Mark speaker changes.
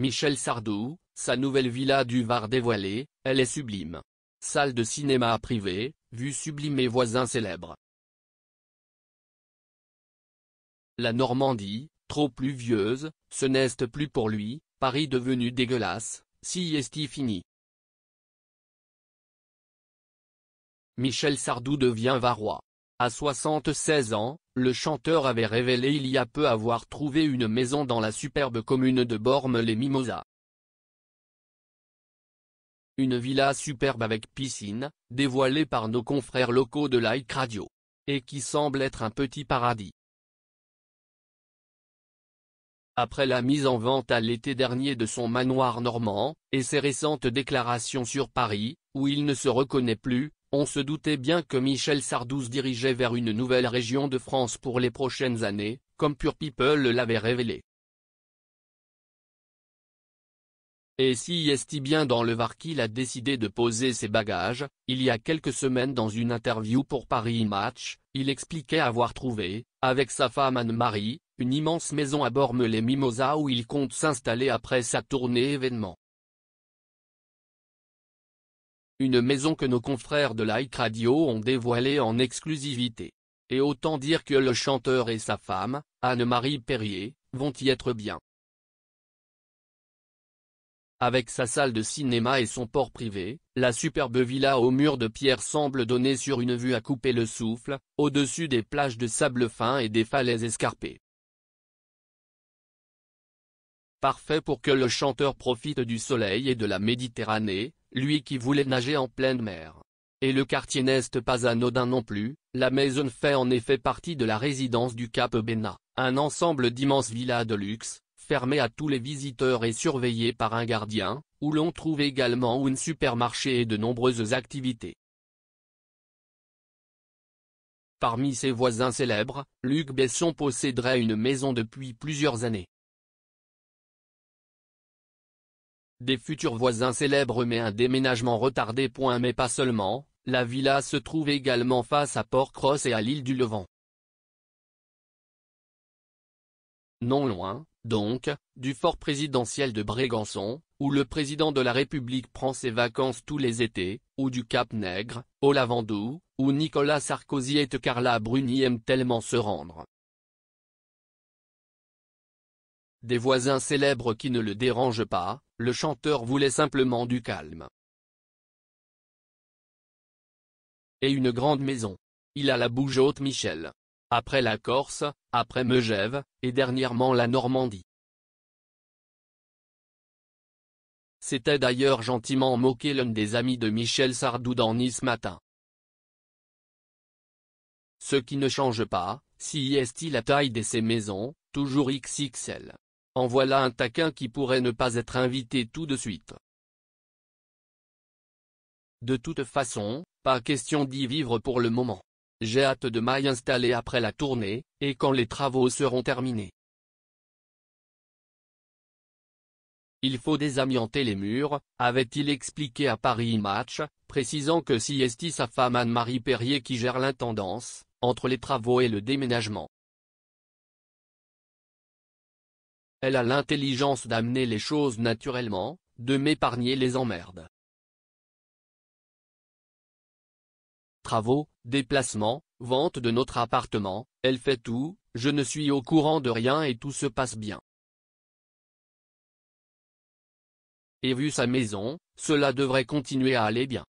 Speaker 1: Michel Sardou, sa nouvelle villa du Var dévoilée, elle est sublime. Salle de cinéma privée, vue sublime et voisins célèbres. La Normandie, trop pluvieuse, ce n'est plus pour lui, Paris devenu dégueulasse, si est fini. Michel Sardou devient varois. À 76 ans, le chanteur avait révélé il y a peu avoir trouvé une maison dans la superbe commune de Bormes-les-Mimosas. Une villa superbe avec piscine, dévoilée par nos confrères locaux de Like Radio. Et qui semble être un petit paradis. Après la mise en vente à l'été dernier de son manoir normand, et ses récentes déclarations sur Paris, où il ne se reconnaît plus, on se doutait bien que Michel Sardou se dirigeait vers une nouvelle région de France pour les prochaines années, comme Pure People l'avait révélé. Et si est bien dans le Var qu'il a décidé de poser ses bagages, il y a quelques semaines dans une interview pour Paris Match, il expliquait avoir trouvé, avec sa femme Anne-Marie, une immense maison à Bormes les Mimosas où il compte s'installer après sa tournée événement. Une maison que nos confrères de Like Radio ont dévoilée en exclusivité. Et autant dire que le chanteur et sa femme, Anne-Marie Perrier, vont y être bien. Avec sa salle de cinéma et son port privé, la superbe villa aux murs de pierre semble donner sur une vue à couper le souffle, au-dessus des plages de sable fin et des falaises escarpées. Parfait pour que le chanteur profite du soleil et de la Méditerranée, lui qui voulait nager en pleine mer. Et le quartier n'est pas anodin non plus, la maison fait en effet partie de la résidence du Cap Béna, un ensemble d'immenses villas de luxe, fermées à tous les visiteurs et surveillées par un gardien, où l'on trouve également un supermarché et de nombreuses activités. Parmi ses voisins célèbres, Luc Besson posséderait une maison depuis plusieurs années. Des futurs voisins célèbres mais un déménagement retardé. Mais pas seulement, la villa se trouve également face à Port-Cross et à l'île du Levant. Non loin, donc, du fort présidentiel de Brégançon, où le président de la République prend ses vacances tous les étés, ou du Cap Nègre, au Lavandou, où Nicolas Sarkozy et Carla Bruni aiment tellement se rendre. Des voisins célèbres qui ne le dérangent pas, le chanteur voulait simplement du calme. Et une grande maison. Il a la bouge haute Michel. Après la Corse, après Megève, et dernièrement la Normandie. C'était d'ailleurs gentiment moqué l'un des amis de Michel Sardou dans Nice Matin. Ce qui ne change pas, si est-il la taille de ces maisons, toujours XXL. En voilà un taquin qui pourrait ne pas être invité tout de suite. De toute façon, pas question d'y vivre pour le moment. J'ai hâte de m'y installer après la tournée, et quand les travaux seront terminés. Il faut désamianter les murs, avait-il expliqué à Paris Match, précisant que si est-il sa femme Anne-Marie Perrier qui gère l'intendance, entre les travaux et le déménagement. Elle a l'intelligence d'amener les choses naturellement, de m'épargner les emmerdes. Travaux, déplacements, vente de notre appartement, elle fait tout, je ne suis au courant de rien et tout se passe bien. Et vu sa maison, cela devrait continuer à aller bien.